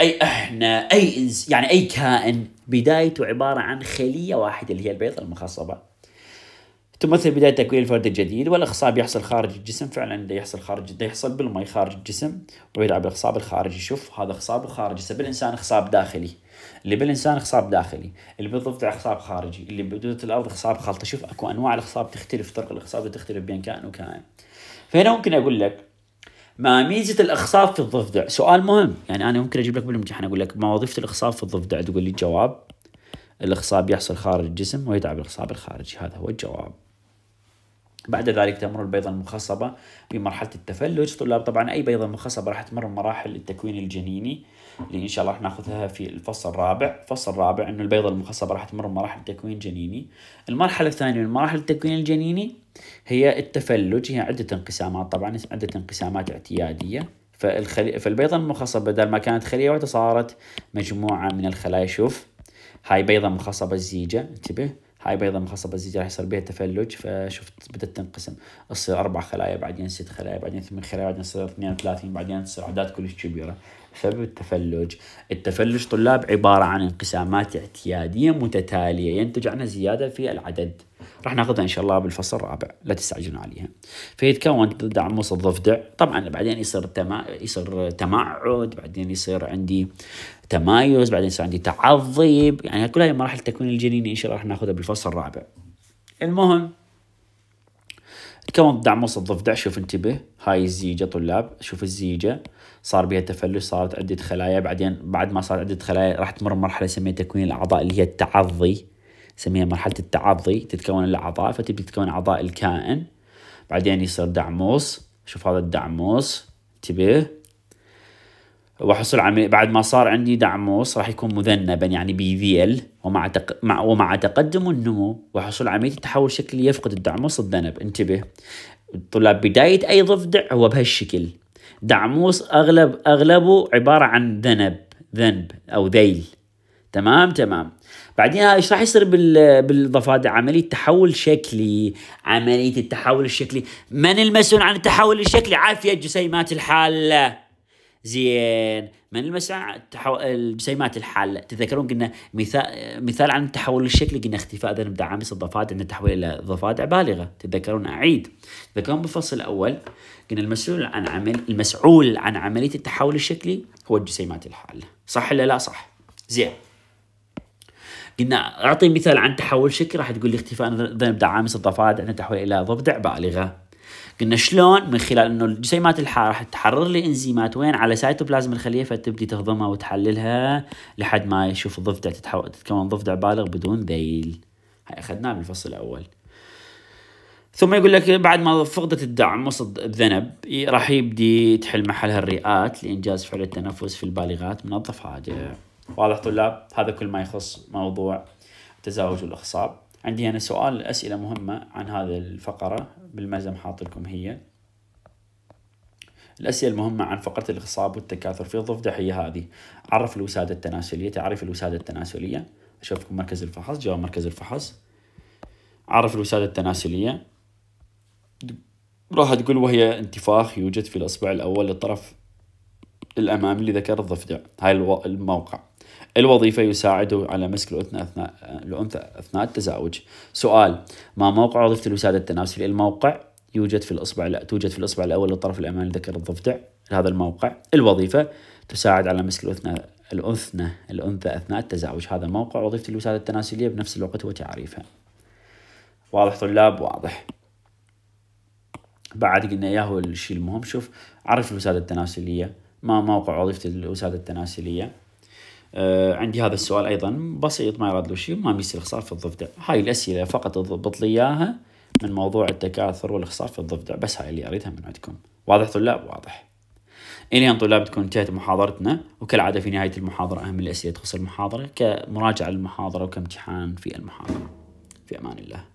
أي إحنا أي إنس يعني أي كائن بدايته عبارة عن خلية واحدة اللي هي البيضة المخصبة تمثل بداية تكوين الفرد الجديد والإخصاب يحصل خارج الجسم فعلا ده يحصل خارج ده يحصل بالماء خارج الجسم ويلعب الإخصاب الخارجي شوف هذا إخصاب خارجي سبب بالإنسان إخصاب داخلي اللي بالإنسان إخصاب داخلي اللي بالضفدع إخصاب خارجي اللي بدودة الأرض إخصاب خلطة شوف أكو أنواع الإخصاب تختلف طرق الإخصاب تختلف بين كائن وكائن فهنا ممكن أقول لك ما ميزة الإخصاب في الضفدع سؤال مهم يعني أنا ممكن أجيب لك بالامتحان أقول لك ما وظيفة الإخصاب في الضفدع تقول لي الجواب الإخصاب يحصل خارج الجسم ويدعم الإخصاب الخارجي هذا هو الجواب بعد ذلك تمر البيضة المخصبة بمرحلة التفلج طلاب طبعا أي بيضة مخصبة راح تمر مراحل التكوين الجنيني اللي إن شاء الله راح ناخذها في الفصل الرابع الفصل الرابع أنه البيضة المخصبة راح تمر مراحل تكوين جنيني المرحلة الثانية من مراحل التكوين الجنيني هي التفلج هي عدة انقسامات طبعا عدة انقسامات اعتيادية فالخلي... فالبيضة المخصبة بدل ما كانت خلية واحدة صارت مجموعة من الخلايا شوف هاي بيضة مخصبة الزيجة انتبه هاي بيضة مخصصة راح يصير بها تفلج فشفت بدأت تنقسم تصير أربع خلايا بعدين ست خلايا بعدين ثمان خلايا بعدين تصير 32 بعدين تصير أعداد كلش كبيرة سبب التفلج التفلج طلاب عبارة عن انقسامات اعتيادية متتالية ينتج عنها زيادة في العدد راح ناخذها ان شاء الله بالفصل الرابع لا تستعجلون عليها فيتكون ضفدع الضفدع طبعا بعدين يصير تما... يصير تمعد بعدين يصير عندي تمايز بعدين يصير عندي تعظيب يعني كل هاي مراحل التكوين الجنيني ان شاء الله راح ناخذها بالفصل الرابع المهم تكون دعموس الضفدع شوف انتبه هاي الزيجة طلاب شوف الزيجة صار بها تفلس صارت عدة خلايا بعدين بعد ما صارت عدة خلايا راح تمر مرحلة نسميها تكوين الأعضاء اللي هي التعضي نسميها مرحلة التعضي تتكون الأعضاء فتبدي تتكون أعضاء الكائن بعدين يصير دعموس شوف هذا الدعموس انتبه وحصل عملية بعد ما صار عندي دعموس راح يكون مذنبا يعني بي في ال ومع تق... مع... ومع تقدم النمو وحصول عملية التحول الشكلي يفقد الدعموس الذنب انتبه الطلاب بداية أي ضفدع هو بهالشكل دعموس أغلب أغلبه عبارة عن ذنب ذنب أو ذيل تمام تمام بعدين ايش راح يصير بال... بالضفادع عمليه تحول شكلي عمليه التحول الشكلي من المسؤول عن التحول الشكلي عافيه جسيمات الحاله زين من المساع التحو... الجسيمات الحاله تذكرون قلنا مثال مثال عن التحول الشكلي قلنا اختفاء ذنب عامس الضفادع عندنا تحويل الى ضفادع بالغه تتذكرون اعيد تذكرون بالفصل الاول قلنا المسؤول عن عمل المسؤول عن عمليه التحول الشكلي هو الجسيمات الحاله صح ولا لا صح زين قلنا اعطي مثال عن تحول شكلي راح تقول لي اختفاء ذنب عامس الضفادع عندنا تحويل الى ضفدع بالغه قلنا شلون من خلال انه الجسيمات الحاره راح تحرر لي انزيمات وين على سايتوبلازم الخليه فتبدي تهضمها وتحللها لحد ما يشوف الضفدع تتحول تتكون ضفدع بالغ بدون ذيل هاي اخذناه بالفصل الاول ثم يقول لك بعد ما فقدت الدعم وسط الذنب راح يبدي تحل محلها الرئات لانجاز فعل التنفس في البالغات من الضفادع واضح طلاب هذا كل ما يخص موضوع تزاوج الاخصاب عندي انا سؤال اسئله مهمه عن هذه الفقره بالملزم حاط لكم هي الأسئلة المهمة عن فقرة الغصاب والتكاثر في الضفدع هي هذه عرف الوسادة التناسلية تعريف الوسادة التناسلية أشوفكم مركز الفحص جواب مركز الفحص عرف الوسادة التناسلية راح تقول وهي انتفاخ يوجد في الإصبع الأول للطرف الأمامي اللي ذكر الضفدع هاي الموقع الوظيفة يساعده على مسك الأنثى أثناء الأنثى أثناء التزاوج سؤال ما موقع وظيفة الوسادة التناسلية الموقع يوجد في الإصبع لا توجد في الإصبع الأول للطرف الأمامي لذكر الضفدع هذا الموقع الوظيفة تساعد على مسك الأثنى الأنثى الأنثى أثناء التزاوج هذا موقع وظيفة الوسادة التناسلية بنفس الوقت وتعريفها واضح طلاب واضح بعد قلنا إياه الشيء المهم شوف عرف الوسادة التناسلية ما موقع وظيفة الوسادة التناسلية آه عندي هذا السؤال ايضا بسيط ما يراد له شيء ما ميزه الخصار في الضفدع هاي الاسئله فقط اضبط لي اياها من موضوع التكاثر والخصار في الضفدع بس هاي اللي اريدها من عندكم واضح طلاب واضح ان طلاب تكون انتهت محاضرتنا وكالعاده في نهايه المحاضره اهم الاسئله تخص المحاضره كمراجعه للمحاضره وكامتحان في المحاضره في امان الله